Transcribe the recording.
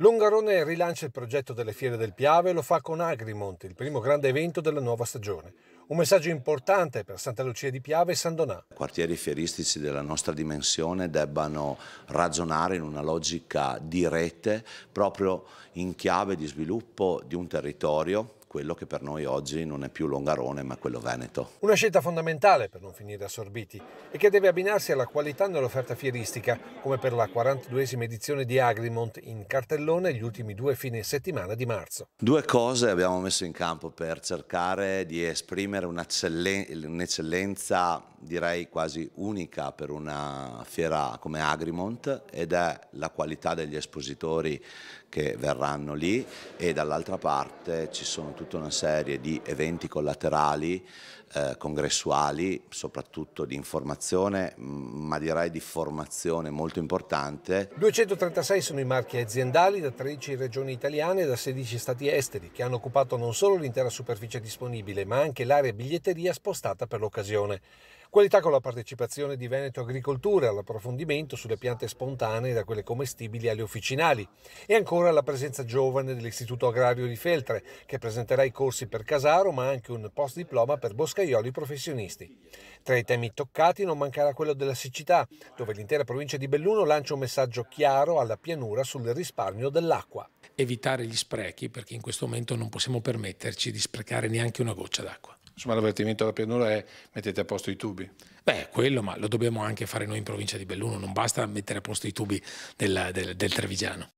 Longarone rilancia il progetto delle Fiere del Piave e lo fa con Agrimont, il primo grande evento della nuova stagione. Un messaggio importante per Santa Lucia di Piave e San Donà. I quartieri fieristici della nostra dimensione debbano ragionare in una logica di rete proprio in chiave di sviluppo di un territorio quello che per noi oggi non è più Longarone ma quello veneto. Una scelta fondamentale per non finire assorbiti e che deve abbinarsi alla qualità nell'offerta fieristica, come per la 42esima edizione di Agrimont in cartellone gli ultimi due fine settimana di marzo. Due cose abbiamo messo in campo per cercare di esprimere un'eccellenza direi quasi unica per una fiera come Agrimont ed è la qualità degli espositori che verranno lì e dall'altra parte ci sono tutta una serie di eventi collaterali, eh, congressuali, soprattutto di informazione, ma direi di formazione molto importante. 236 sono i marchi aziendali da 13 regioni italiane e da 16 stati esteri, che hanno occupato non solo l'intera superficie disponibile, ma anche l'area biglietteria spostata per l'occasione. Qualità con la partecipazione di Veneto Agricoltura all'approfondimento sulle piante spontanee da quelle commestibili alle officinali e ancora la presenza giovane dell'Istituto Agrario di Feltre che presenterà i corsi per Casaro ma anche un post diploma per boscaioli professionisti. Tra i temi toccati non mancherà quello della siccità dove l'intera provincia di Belluno lancia un messaggio chiaro alla pianura sul risparmio dell'acqua. Evitare gli sprechi perché in questo momento non possiamo permetterci di sprecare neanche una goccia d'acqua. Insomma, l'avvertimento alla pianura è mettete a posto i tubi. Beh, quello, ma lo dobbiamo anche fare noi in provincia di Belluno, non basta mettere a posto i tubi del, del, del Trevigiano.